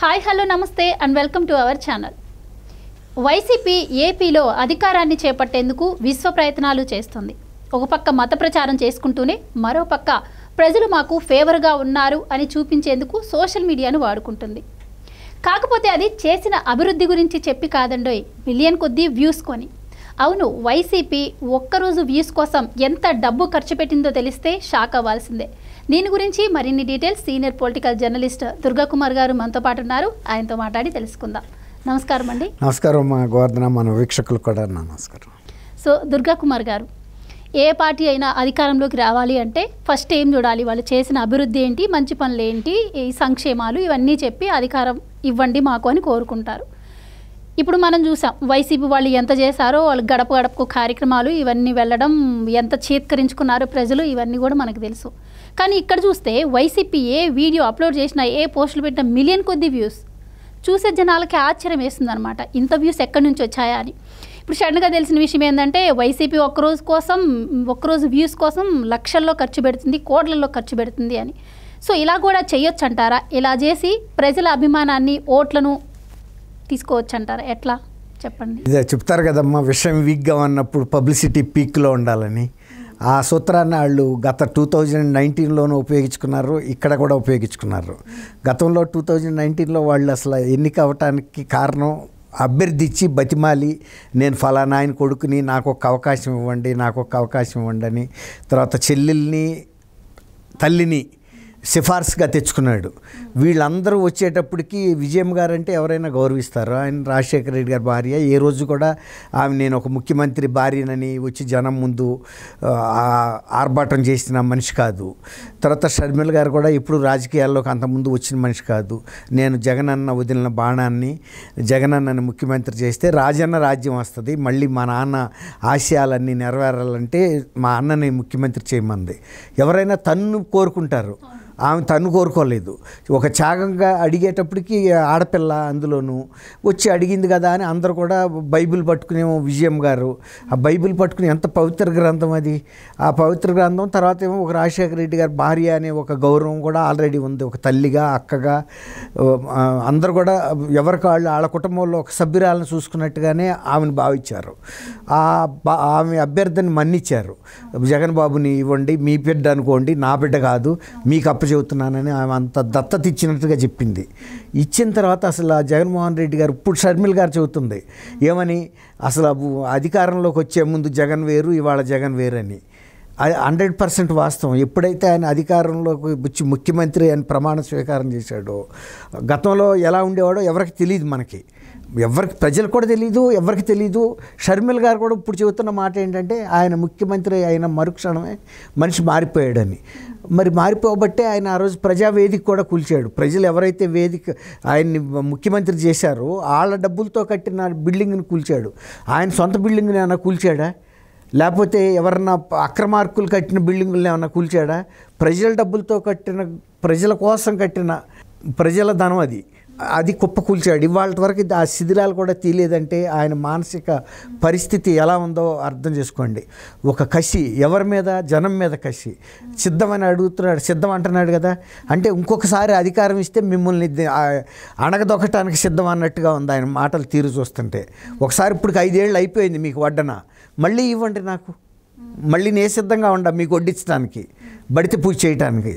hi hello namaste and welcome to our channel YCP ఏపీలో అధికారాన్ని చేపట్టేందుకు విశ్వ ప్రయత్నాలు చేస్తుంది ఒక పక్క మత ప్రచారం చేసుకుంటూనే మరోపక్క ప్రజలు మాకు ఫేవర్గా ఉన్నారు అని చూపించేందుకు సోషల్ మీడియాను వాడుకుంటుంది కాకపోతే అది చేసిన అభివృద్ధి గురించి చెప్పి కాదండోయ్ మిలియన్ కొద్దీ వ్యూస్ కొని అవును వైసీపీ ఒక్కరోజు వ్యూస్ కోసం ఎంత డబ్బు ఖర్చు పెట్టిందో తెలిస్తే షాక్ అవ్వాల్సిందే దీని గురించి మరిన్ని details senior political journalist Durgakumar గారు మనతో పాటు ఉన్నారు ఆయనతో మాట్లాడి తెలుసుకుందాం నమస్కారం అండి నమస్కారం మా గోవర్ధన మన వీక్షకులు కూడా నమస్కారం సో దుర్గాకుమార్ గారు ఏ పార్టీ అయినా అధికారంలోకి రావాలి అంటే ఫస్ట్ ఏం చూడాలి వాళ్ళు చేసిన అభివృద్ధి ఏంటి మంచి పనులు ఏంటి ఈ సంక్షేమాలు ఇవన్నీ చెప్పి అధికారం ఇవ్వండి మాకు అని కోరుకుంటారు ఇప్పుడు మనం చూసాం వైసీపీ వాళ్ళు ఎంత చేశారో వాళ్ళు గడప గడపకు కార్యక్రమాలు ఇవన్నీ వెళ్ళడం ఎంత చేత్కరించుకున్నారో ప్రజలు ఇవన్నీ కూడా మనకు తెలుసు కానీ ఇక్కడ చూస్తే వైసీపీ ఏ వీడియో అప్లోడ్ చేసిన ఏ పోస్టులు పెట్టిన మిలియన్ కొద్ది వ్యూస్ చూసే జనాలకి ఆశ్చర్యం వేస్తుంది అనమాట ఇంత వ్యూస్ ఎక్కడి నుంచి వచ్చాయా అని ఇప్పుడు సడన్గా తెలిసిన విషయం ఏంటంటే వైసీపీ ఒక్కరోజు కోసం ఒక్కరోజు వ్యూస్ కోసం లక్షల్లో ఖర్చు పెడుతుంది కోట్లలో ఖర్చు పెడుతుంది అని సో ఇలా కూడా చేయొచ్చు అంటారా ఇలా చేసి ప్రజల అభిమానాన్ని ఓట్లను తీసుకోవచ్చు అంటారు ఎట్లా చెప్పండి ఇదే చెప్తారు కదమ్మా విషయం వీక్గా ఉన్నప్పుడు పబ్లిసిటీ పీక్లో ఉండాలని ఆ సూత్రాన్ని వాళ్ళు గత టూ థౌజండ్ నైన్టీన్లోనూ ఉపయోగించుకున్నారు ఇక్కడ కూడా ఉపయోగించుకున్నారు గతంలో టూ థౌజండ్ నైన్టీన్లో వాళ్ళు అసలు ఎన్నిక అవ్వటానికి కారణం ఇచ్చి బతిమాలి నేను ఫలానా ఆయన కొడుకుని నాకు ఒక అవకాశం ఇవ్వండి నాకు ఒక అవకాశం ఇవ్వండి అని తర్వాత చెల్లెల్ని తల్లిని సిఫార్సుగా తెచ్చుకున్నాడు వీళ్ళందరూ వచ్చేటప్పటికి విజయం గారు అంటే ఎవరైనా గౌరవిస్తారు ఆయన రాజశేఖర రెడ్డి గారి భార్య ఏ రోజు కూడా ఆమె నేను ఒక ముఖ్యమంత్రి భార్యనని వచ్చి జనం ముందు ఆర్భాటం చేసిన మనిషి కాదు తర్వాత షర్మిల గారు కూడా ఇప్పుడు రాజకీయాల్లోకి అంతకుముందు వచ్చిన మనిషి కాదు నేను జగనన్న వదిలిన బాణాన్ని జగనన్నని ముఖ్యమంత్రి చేస్తే రాజన్న రాజ్యం వస్తుంది మళ్ళీ మా నాన్న ఆశయాలన్నీ నెరవేరాలంటే మా అన్నని ముఖ్యమంత్రి చేయమంది ఎవరైనా తన్ను కోరుకుంటారు ఆమె తను కోరుకోలేదు ఒక త్యాగంగా అడిగేటప్పటికి ఆడపిల్ల అందులోనూ వచ్చి అడిగింది కదా అని అందరు కూడా బైబిల్ పట్టుకునేమో విజయం గారు ఆ బైబిల్ పట్టుకుని ఎంత పవిత్ర గ్రంథం అది ఆ పవిత్ర గ్రంథం తర్వాత ఏమో ఒక రాజశేఖర రెడ్డి గారు భార్య అనే ఒక గౌరవం కూడా ఆల్రెడీ ఉంది ఒక తల్లిగా అక్కగా అందరు కూడా ఎవరి కాళ్ళు వాళ్ళ కుటుంబంలో ఒక సభ్యురాలను చూసుకున్నట్టుగానే ఆమెను భావించారు ఆ ఆమె అభ్యర్థిని మన్నిచ్చారు జగన్ బాబుని ఇవ్వండి మీ బిడ్డ అనుకోండి నా బిడ్డ కాదు మీకు అప్ప చెబుతున్నానని ఆమె అంత దత్తత ఇచ్చినట్టుగా చెప్పింది ఇచ్చిన తర్వాత అసలు జగన్మోహన్ రెడ్డి గారు ఇప్పుడు షర్మిల్ గారు చెబుతుంది ఏమని అసలు అధికారంలోకి వచ్చే ముందు జగన్ వేరు ఇవాళ జగన్ అని అది హండ్రెడ్ పర్సెంట్ వాస్తవం ఎప్పుడైతే ఆయన అధికారంలోకి వచ్చి ముఖ్యమంత్రి అని ప్రమాణ స్వీకారం చేశాడో గతంలో ఎలా ఉండేవాడో ఎవరికి తెలియదు మనకి ఎవరికి ప్రజలకు కూడా తెలియదు ఎవరికి తెలియదు షర్మిల్ గారు కూడా ఇప్పుడు చెబుతున్న మాట ఏంటంటే ఆయన ముఖ్యమంత్రి అయిన మరుక్షణమే మనిషి మారిపోయాడని మరి మారిపోబట్టే ఆయన ఆ రోజు ప్రజావేదిక కూడా కూల్చాడు ప్రజలు ఎవరైతే వేదిక ఆయన్ని ముఖ్యమంత్రి చేశారో వాళ్ళ డబ్బులతో కట్టిన బిల్డింగ్ని కూల్చాడు ఆయన సొంత బిల్డింగ్ని ఆయన కూల్చాడా లేకపోతే ఎవరన్నా అక్రమార్కులు కట్టిన బిల్డింగులను ఏమన్నా కూల్చాడా ప్రజల డబ్బులతో కట్టిన ప్రజల కోసం కట్టిన ప్రజల ధనం అది అది కుప్పకూల్చాడు ఇవాళ వరకు ఆ శిథిలాలు కూడా తీయలేదంటే ఆయన మానసిక పరిస్థితి ఎలా ఉందో అర్థం చేసుకోండి ఒక కసి ఎవరి మీద జనం మీద కసి సిద్ధమని అడుగుతున్నాడు సిద్ధం అంటున్నాడు కదా అంటే ఇంకొకసారి అధికారం ఇస్తే మిమ్మల్ని అణగదొక్కటానికి సిద్ధం అన్నట్టుగా ఉంది ఆయన మాటలు తీరు చూస్తుంటే ఒకసారి ఇప్పుడు ఐదేళ్ళు అయిపోయింది మీకు వడ్డన మళ్ళీ ఇవ్వండి నాకు మళ్ళీ నేను సిద్ధంగా ఉండ మీకు వడ్డించడానికి బడితే పూజ చేయటానికి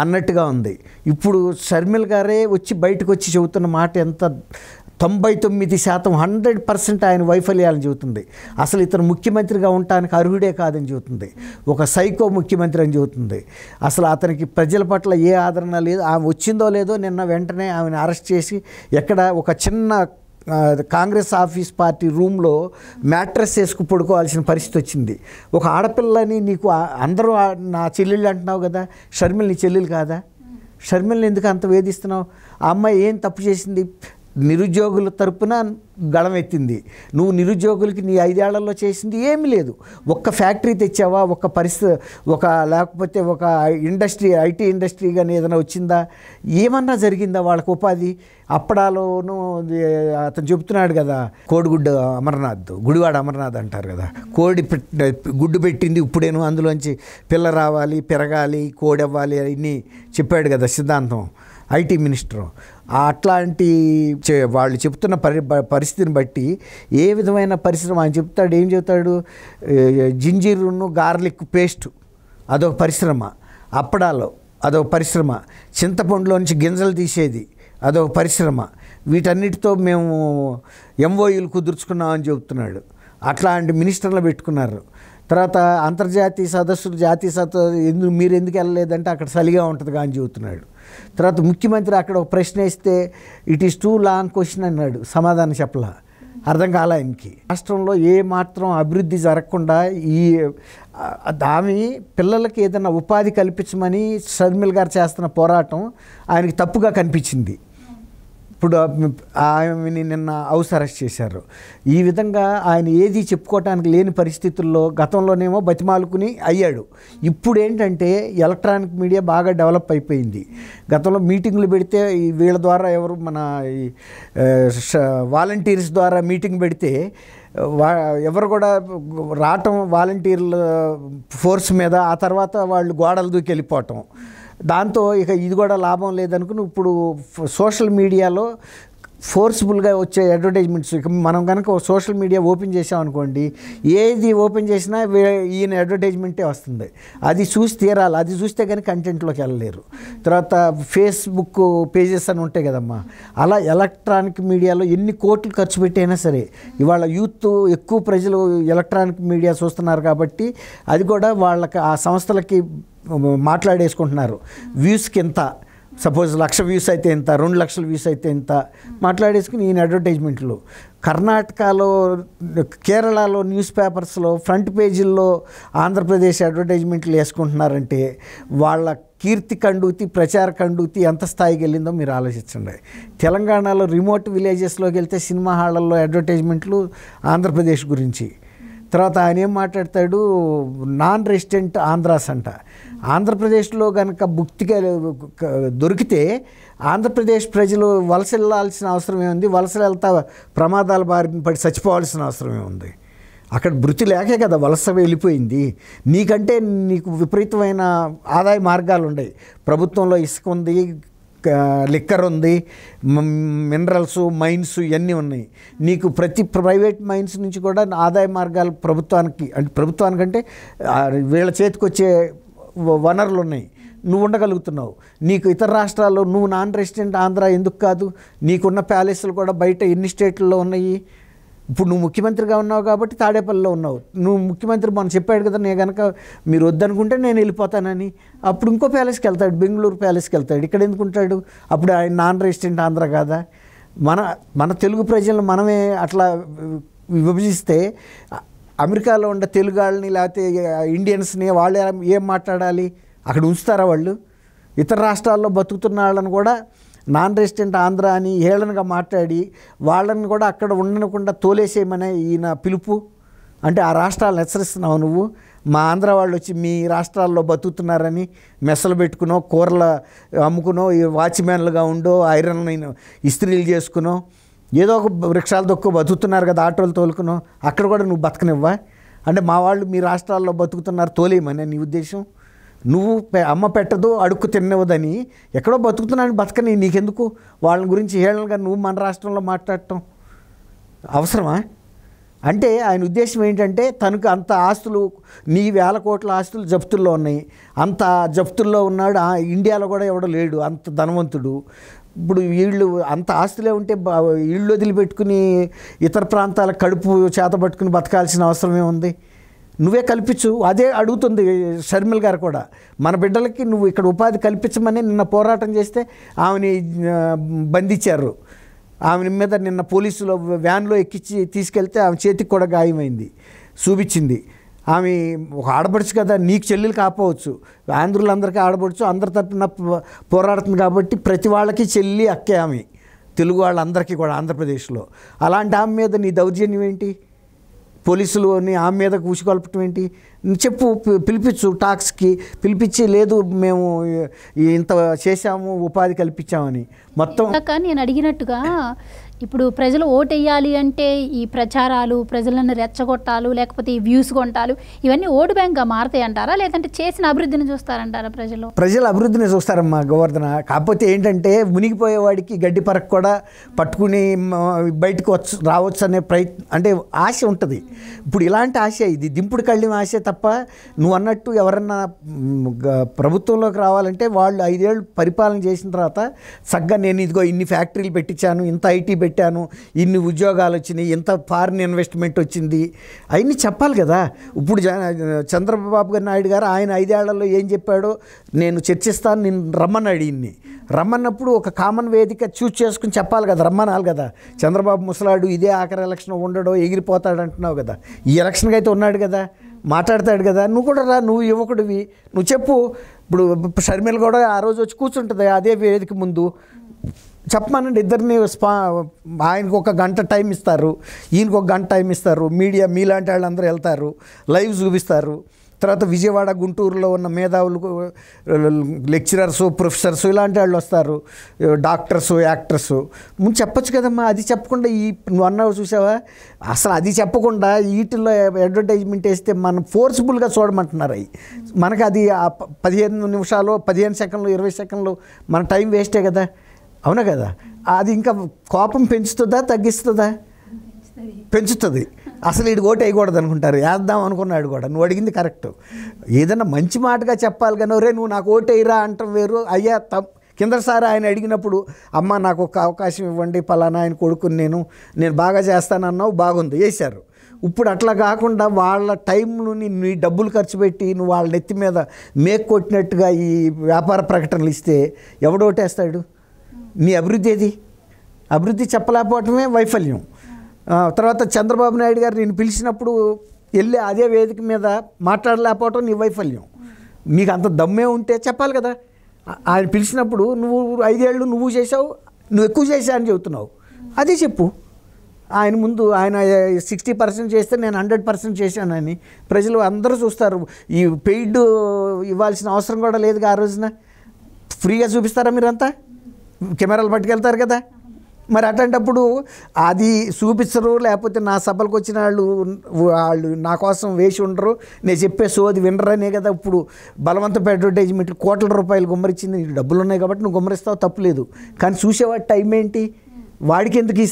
అన్నట్టుగా ఉంది ఇప్పుడు షర్మిల్ గారే వచ్చి బయటకు వచ్చి చెబుతున్న మాట ఎంత తొంభై తొమ్మిది శాతం హండ్రెడ్ పర్సెంట్ ఆయన వైఫల్యాలను చెబుతుంది అసలు ఇతను ముఖ్యమంత్రిగా ఉండటానికి అర్హుడే కాదని చెబుతుంది ఒక సైకో ముఖ్యమంత్రి అని చెబుతుంది అసలు అతనికి ప్రజల పట్ల ఏ ఆదరణ లేదు ఆమె వచ్చిందో లేదో నిన్న వెంటనే ఆమెను అరెస్ట్ చేసి ఎక్కడ ఒక చిన్న కాంగ్రెస్ ఆఫీస్ పార్టీ రూమ్లో మ్యాట్రస్ వేసుకు పడుకోవాల్సిన పరిస్థితి వచ్చింది ఒక ఆడపిల్లని నీకు అందరూ నా చెల్లెళ్ళు అంటున్నావు కదా షర్మిల్ నీ చెల్లెలు కాదా షర్మిల్ని ఎందుకు అంత వేధిస్తున్నావు ఆ అమ్మాయి ఏం తప్పు చేసింది నిరుద్యోగుల తరపున గళం ఎత్తింది నువ్వు నిరుద్యోగులకి నీ ఐదేళ్లలో చేసింది ఏమీ లేదు ఒక్క ఫ్యాక్టరీ తెచ్చావా ఒక పరిస్థితి ఒక లేకపోతే ఒక ఇండస్ట్రీ ఐటీ ఇండస్ట్రీ కానీ ఏదైనా వచ్చిందా ఏమన్నా జరిగిందా వాళ్ళకు ఉపాధి అప్పడాలోను అతను చెబుతున్నాడు కదా కోడిగుడ్డు అమర్నాథ్ గుడివాడ అమర్నాథ్ అంటారు కదా కోడి గుడ్డు పెట్టింది ఇప్పుడేను అందులోంచి పిల్ల రావాలి పెరగాలి కోడి అవ్వాలి అని చెప్పాడు కదా సిద్ధాంతం ఐటీ మినిస్టర్ అట్లాంటి వాళ్ళు చెప్తున్న పరి పరిస్థితిని బట్టి ఏ విధమైన పరిశ్రమ ఆయన చెప్తాడు ఏం చెప్తాడు జింజీరును గార్లిక్ పేస్టు అదొక పరిశ్రమ అప్పడాలు అదొక పరిశ్రమ చింతపండులో నుంచి గింజలు తీసేది అదొక పరిశ్రమ వీటన్నిటితో మేము ఎంఓయూలు కుదుర్చుకున్నామని చెబుతున్నాడు అట్లాంటి మినిస్టర్లు పెట్టుకున్నారు తర్వాత అంతర్జాతీయ సదస్సులు జాతీయ సదస్సు ఎందుకు మీరు ఎందుకు వెళ్ళలేదంటే అక్కడ సలిగా ఉంటుందిగా అని చెబుతున్నాడు తర్వాత ముఖ్యమంత్రి అక్కడ ఒక ప్రశ్న వేస్తే it is too long question అన్నాడు సమాధానం చెప్పలా అర్థం కాల ఆయనకి రాష్ట్రంలో ఏ మాత్రం అభివృద్ధి జరగకుండా ఈ దామి పిల్లలకి ఏదైనా ఉపాధి కల్పించమని షర్మిల్ గారు చేస్తున్న పోరాటం ఆయనకి తప్పుగా కనిపించింది ఇప్పుడు ఆమెని నిన్న హౌస్ అరెస్ట్ చేశారు ఈ విధంగా ఆయన ఏది చెప్పుకోవటానికి లేని పరిస్థితుల్లో గతంలోనేమో బతిమాలుకుని అయ్యాడు ఇప్పుడు ఏంటంటే ఎలక్ట్రానిక్ మీడియా బాగా డెవలప్ అయిపోయింది గతంలో మీటింగ్లు పెడితే వీళ్ళ ద్వారా ఎవరు మన వాలంటీర్స్ ద్వారా మీటింగ్ పెడితే వా ఎవరు కూడా రావటం వాలంటీర్ల ఫోర్స్ మీద ఆ తర్వాత వాళ్ళు గోడలు దూకి వెళ్ళిపోవటం దాంతో ఇక ఇది కూడా లాభం లేదనుకుని ఇప్పుడు సోషల్ మీడియాలో ఫోర్స్ఫుల్గా వచ్చే అడ్వర్టైజ్మెంట్స్ ఇక మనం కనుక సోషల్ మీడియా ఓపెన్ చేసామనుకోండి ఏది ఓపెన్ చేసినా ఈయన అడ్వర్టైజ్మెంటే వస్తుంది అది చూసి తీరాలి అది చూస్తే కానీ కంటెంట్లోకి వెళ్ళలేరు తర్వాత ఫేస్బుక్ పేజెస్ అని ఉంటాయి కదమ్మా అలా ఎలక్ట్రానిక్ మీడియాలో ఎన్ని కోట్లు ఖర్చు పెట్టైనా సరే ఇవాళ యూత్ ఎక్కువ ప్రజలు ఎలక్ట్రానిక్ మీడియా చూస్తున్నారు కాబట్టి అది కూడా వాళ్ళకి ఆ సంస్థలకి మాట్లాడేసుకుంటున్నారు వ్యూస్కి ఎంత సపోజ్ లక్ష వ్యూస్ అయితే ఎంత రెండు లక్షల వ్యూస్ అయితే ఎంత మాట్లాడేసుకుని ఈయన అడ్వర్టైజ్మెంట్లు కర్ణాటకలో కేరళలో న్యూస్ పేపర్స్లో ఫ్రంట్ పేజీల్లో ఆంధ్రప్రదేశ్ అడ్వర్టైజ్మెంట్లు వేసుకుంటున్నారంటే వాళ్ళ కీర్తి కండూతి ప్రచార కండూతి ఎంత స్థాయికి వెళ్ళిందో మీరు ఆలోచించండి తెలంగాణలో రిమోట్ విలేజెస్లోకి వెళ్తే సినిమా హాళ్ళల్లో అడ్వర్టైజ్మెంట్లు ఆంధ్రప్రదేశ్ గురించి తర్వాత ఆయన ఏం మాట్లాడతాడు నాన్ రెసిడెంట్ ఆంధ్రాస్ అంట ఆంధ్రప్రదేశ్లో కనుక బుక్తిగా దొరికితే ఆంధ్రప్రదేశ్ ప్రజలు వలస వెళ్ళాల్సిన అవసరం ఏముంది వలస వెళ్తా ప్రమాదాల బారిన పడి చచ్చిపోవాల్సిన అవసరం ఏముంది అక్కడ వృత్తి లేకే కదా వలస వెళ్ళిపోయింది నీకంటే నీకు విపరీతమైన ఆదాయ మార్గాలు ఉన్నాయి ప్రభుత్వంలో ఇసుక ఉంది లిక్కర్ ఉంది మినరల్స్ మైన్స్ ఇవన్నీ ఉన్నాయి నీకు ప్రతి ప్రైవేట్ మైన్స్ నుంచి కూడా ఆదాయ మార్గాలు ప్రభుత్వానికి అంటే ప్రభుత్వానికంటే వీళ్ళ చేతికి వచ్చే వనరులు ఉన్నాయి నువ్వు ఉండగలుగుతున్నావు నీకు ఇతర రాష్ట్రాల్లో నువ్వు నాన్ రెసిడెంట్ ఆంధ్ర ఎందుకు కాదు నీకున్న ప్యాలెస్లు కూడా బయట ఎన్ని స్టేట్లలో ఉన్నాయి ఇప్పుడు నువ్వు ముఖ్యమంత్రిగా ఉన్నావు కాబట్టి తాడేపల్లిలో ఉన్నావు నువ్వు ముఖ్యమంత్రి మనం చెప్పాడు కదా నేను కనుక మీరు వద్దనుకుంటే నేను వెళ్ళిపోతానని అప్పుడు ఇంకో ప్యాలెస్కి వెళ్తాడు బెంగళూరు ప్యాలెస్కి వెళ్తాడు ఇక్కడ ఎందుకుంటాడు అప్పుడు ఆయన నాన్ రెసిడెంట్ ఆంధ్ర కాదా మన మన తెలుగు ప్రజలను మనమే అట్లా విభజిస్తే అమెరికాలో ఉండే తెలుగు వాళ్ళని లేకపోతే ఇండియన్స్ని వాళ్ళు ఏం మాట్లాడాలి అక్కడ ఉంచుతారా వాళ్ళు ఇతర రాష్ట్రాల్లో బతుకుతున్న వాళ్ళని కూడా నాన్ రెసిడెంట్ ఆంధ్ర అని హేళనగా మాట్లాడి వాళ్ళని కూడా అక్కడ ఉండనకుండా తోలేసేయమనే ఈయన పిలుపు అంటే ఆ రాష్ట్రాలను హెచ్చరిస్తున్నావు నువ్వు మా ఆంధ్ర వాళ్ళు వచ్చి మీ రాష్ట్రాల్లో బతుకుతున్నారని మెస్సలు పెట్టుకునో కూరలు అమ్ముకునో వాచ్మెన్లుగా ఉండో ఐరన్ ఇస్త్రీలు చేసుకునో ఏదో ఒక వృక్షాలు దొక్కు బతుకుతున్నారు కదా ఆటోలు తోలుకునో అక్కడ కూడా నువ్వు బతకనివ్వా అంటే మా వాళ్ళు మీ రాష్ట్రాల్లో బతుకుతున్నారు తోలేయమనే నీ ఉద్దేశం నువ్వు అమ్మ పెట్టదు అడుక్కు తినవదని ఎక్కడో బతుకుతున్నాను బతకని నీకెందుకు వాళ్ళ గురించి హేళనగా నువ్వు మన రాష్ట్రంలో మాట్లాడటం అవసరమా అంటే ఆయన ఉద్దేశం ఏంటంటే తనకు అంత ఆస్తులు నీ వేల కోట్ల ఆస్తులు జప్తుల్లో ఉన్నాయి అంత జప్తుల్లో ఉన్నాడు ఇండియాలో కూడా ఎవడ లేడు అంత ధనవంతుడు ఇప్పుడు వీళ్ళు అంత ఆస్తులే ఉంటే ఇళ్ళు వదిలిపెట్టుకుని ఇతర ప్రాంతాల కడుపు చేత పట్టుకుని బతకాల్సిన అవసరమే ఉంది నువ్వే కల్పించు అదే అడుగుతుంది షర్మిల్ గారు కూడా మన బిడ్డలకి నువ్వు ఇక్కడ ఉపాధి కల్పించమని నిన్న పోరాటం చేస్తే ఆమెని బంధించారు ఆమె మీద నిన్న పోలీసులు వ్యాన్లో ఎక్కించి తీసుకెళ్తే ఆమె చేతికి కూడా గాయమైంది చూపించింది ఆమె ఒక ఆడపడుచు కదా నీకు చెల్లెలు కాపోవచ్చు అందరికీ ఆడపడుచు అందరి తరపున పోరాడుతుంది కాబట్టి ప్రతి వాళ్ళకి చెల్లి అక్కే ఆమె తెలుగు వాళ్ళందరికీ కూడా ఆంధ్రప్రదేశ్లో అలాంటి ఆమె మీద నీ దౌర్జన్యం ఏంటి పోలీసులు ఆమె మీద కూసికొల్పటం ఏంటి చెప్పు పిలిపించు టాక్స్కి పిలిపించి లేదు మేము ఇంత చేశాము ఉపాధి కల్పించామని మొత్తం నేను అడిగినట్టుగా ఇప్పుడు ప్రజలు ఓటెయ్యాలి అంటే ఈ ప్రచారాలు ప్రజలను రెచ్చగొట్టాలు లేకపోతే ఈ వ్యూస్ కొంటాలు ఇవన్నీ ఓటు బ్యాంక్గా మారుతాయి అంటారా లేదంటే చేసిన అభివృద్ధిని చూస్తారంటారా ప్రజలు ప్రజల అభివృద్ధిని చూస్తారమ్మా గోవర్ధన కాకపోతే ఏంటంటే మునిగిపోయేవాడికి గడ్డి పరకు కూడా పట్టుకుని బయటకు వచ్చు రావచ్చు అనే ప్రయత్నం అంటే ఆశ ఉంటుంది ఇప్పుడు ఇలాంటి ఆశ ఇది దింపుడు కళ్ళిన ఆశ తప్ప నువ్వు అన్నట్టు ఎవరన్నా ప్రభుత్వంలోకి రావాలంటే వాళ్ళు ఐదేళ్ళు పరిపాలన చేసిన తర్వాత చక్కగా నేను ఇదిగో ఇన్ని ఫ్యాక్టరీలు పెట్టించాను ఇంత ఐటీ పెట్టాను ఇన్ని ఉద్యోగాలు వచ్చినాయి ఇంత ఫారిన్ ఇన్వెస్ట్మెంట్ వచ్చింది అవన్నీ చెప్పాలి కదా ఇప్పుడు చంద్రబాబు నాయుడు గారు ఆయన ఐదేళ్లలో ఏం చెప్పాడో నేను చర్చిస్తాను నేను రమ్మని అడిగింది రమ్మన్నప్పుడు ఒక కామన్ వేదిక చూస్ చేసుకుని చెప్పాలి కదా రమ్మనాలి కదా చంద్రబాబు ముసలాడు ఇదే ఆఖరి ఎలక్షన్ ఉండడో ఎగిరిపోతాడు అంటున్నావు కదా ఈ ఎలక్షన్కి అయితే ఉన్నాడు కదా మాట్లాడతాడు కదా నువ్వు కూడా రా నువ్వు యువకుడివి నువ్వు చెప్పు ఇప్పుడు షర్మిల కూడా ఆ రోజు వచ్చి కూర్చుంటుంది అదే వేదిక ముందు చెప్పమనండి ఇద్దరిని స్పా ఆయనకు ఒక గంట టైం ఇస్తారు ఈయనకు ఒక గంట టైం ఇస్తారు మీడియా మీలాంటి వాళ్ళందరూ వెళ్తారు లైవ్ చూపిస్తారు తర్వాత విజయవాడ గుంటూరులో ఉన్న మేధావులు లెక్చరర్స్ ప్రొఫెసర్స్ ఇలాంటి వాళ్ళు వస్తారు డాక్టర్స్ యాక్టర్స్ ముందు చెప్పొచ్చు కదమ్మా అది చెప్పకుండా ఈ నువ్వు అన్నావు చూసావా అసలు అది చెప్పకుండా వీటిలో అడ్వర్టైజ్మెంట్ వేస్తే మనం ఫోర్స్ఫుల్గా చూడమంటున్నారు అవి మనకు అది పదిహేను నిమిషాలు పదిహేను సెకండ్లు ఇరవై సెకండ్లు మన టైం వేస్టే కదా అవునా కదా అది ఇంకా కోపం పెంచుతుందా తగ్గిస్తుందా పెంచుతుంది అసలు ఇటు ఓటు వేయకూడదు అనుకుంటారు వేద్దాం అనుకున్నాడు కూడా నువ్వు అడిగింది కరెక్ట్ ఏదైనా మంచి మాటగా చెప్పాలి కానీ రే నువ్వు నాకు ఓటు వేయరా అంటాం వేరు అయ్యా కింద కిందసారి ఆయన అడిగినప్పుడు అమ్మ నాకు ఒక అవకాశం ఇవ్వండి పలానా ఆయన కొడుకుని నేను నేను బాగా చేస్తానన్నావు బాగుంది వేశారు ఇప్పుడు అట్లా కాకుండా వాళ్ళ టైంను నీ డబ్బులు ఖర్చు పెట్టి నువ్వు వాళ్ళ నెత్తి మీద మేక్ కొట్టినట్టుగా ఈ వ్యాపార ప్రకటనలు ఇస్తే ఎవడోటేస్తాడు నీ అభివృద్ధి ఏది అభివృద్ధి చెప్పలేకపోవటమే వైఫల్యం తర్వాత చంద్రబాబు నాయుడు గారు నేను పిలిచినప్పుడు వెళ్ళి అదే వేదిక మీద మాట్లాడలేకపోవటం నీ వైఫల్యం నీకు అంత దమ్మే ఉంటే చెప్పాలి కదా ఆయన పిలిచినప్పుడు నువ్వు ఐదేళ్ళు నువ్వు చేసావు నువ్వు ఎక్కువ చేశావని అని చెబుతున్నావు అదే చెప్పు ఆయన ముందు ఆయన సిక్స్టీ పర్సెంట్ చేస్తే నేను హండ్రెడ్ పర్సెంట్ చేశానని ప్రజలు అందరూ చూస్తారు ఈ పెయిడ్ ఇవ్వాల్సిన అవసరం కూడా లేదుగా ఆ రోజున ఫ్రీగా చూపిస్తారా మీరంతా కెమెరాలు పట్టుకెళ్తారు కదా మరి అట్లాంటప్పుడు అది చూపించరు లేకపోతే నా సభలకు వచ్చిన వాళ్ళు వాళ్ళు నా కోసం వేసి ఉండరు నేను చెప్పే అది వినరనే కదా ఇప్పుడు బలవంతపు అడ్వర్టైజ్మెంట్ కోట్ల రూపాయలు గుమ్మరిచ్చింది నీకు డబ్బులు ఉన్నాయి కాబట్టి నువ్వు గుమ్మరిస్తావు తప్పులేదు కానీ చూసేవాడి టైం ఏంటి వాడికి ఎందుకు ఈ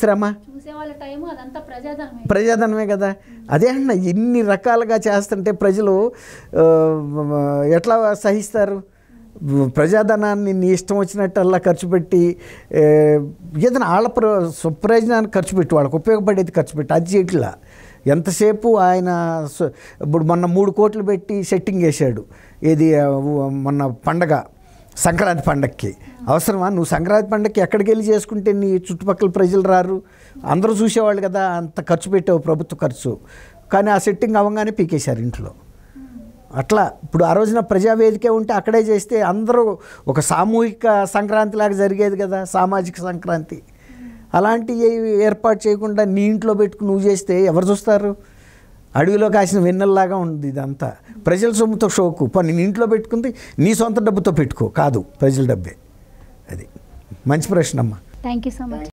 ప్రజాధనమే కదా అదే అన్న ఇన్ని రకాలుగా చేస్తుంటే ప్రజలు ఎట్లా సహిస్తారు ప్రజాధనాన్ని నీ ఇష్టం వచ్చినట్టు అలా ఖర్చు పెట్టి ఏదైనా వాళ్ళ ప్ర స్వప్రయోజనాన్ని ఖర్చు పెట్టి వాళ్ళకి ఉపయోగపడేది ఖర్చు పెట్టి అది చేయట్లా ఎంతసేపు ఆయన ఇప్పుడు మొన్న మూడు కోట్లు పెట్టి సెట్టింగ్ చేశాడు ఏది మొన్న పండగ సంక్రాంతి పండగకి అవసరమా నువ్వు సంక్రాంతి పండగకి ఎక్కడికి వెళ్ళి చేసుకుంటే నీ చుట్టుపక్కల ప్రజలు రారు అందరూ చూసేవాళ్ళు కదా అంత ఖర్చు పెట్టావు ప్రభుత్వ ఖర్చు కానీ ఆ సెట్టింగ్ అవగానే పీకేశారు ఇంట్లో అట్లా ఇప్పుడు ఆ రోజున ప్రజావేదిక ఉంటే అక్కడే చేస్తే అందరూ ఒక సామూహిక సంక్రాంతి లాగా జరిగేది కదా సామాజిక సంక్రాంతి అలాంటి ఏర్పాటు చేయకుండా నీ ఇంట్లో పెట్టుకుని నువ్వు చేస్తే ఎవరు చూస్తారు అడవిలో కాసిన వెన్నెల్లాగా ఉంది ఇదంతా ప్రజల సొమ్ముతో షోకు పని నీ ఇంట్లో పెట్టుకుంది నీ సొంత డబ్బుతో పెట్టుకో కాదు ప్రజల డబ్బే అది మంచి ప్రశ్న అమ్మా థ్యాంక్ యూ సో మచ్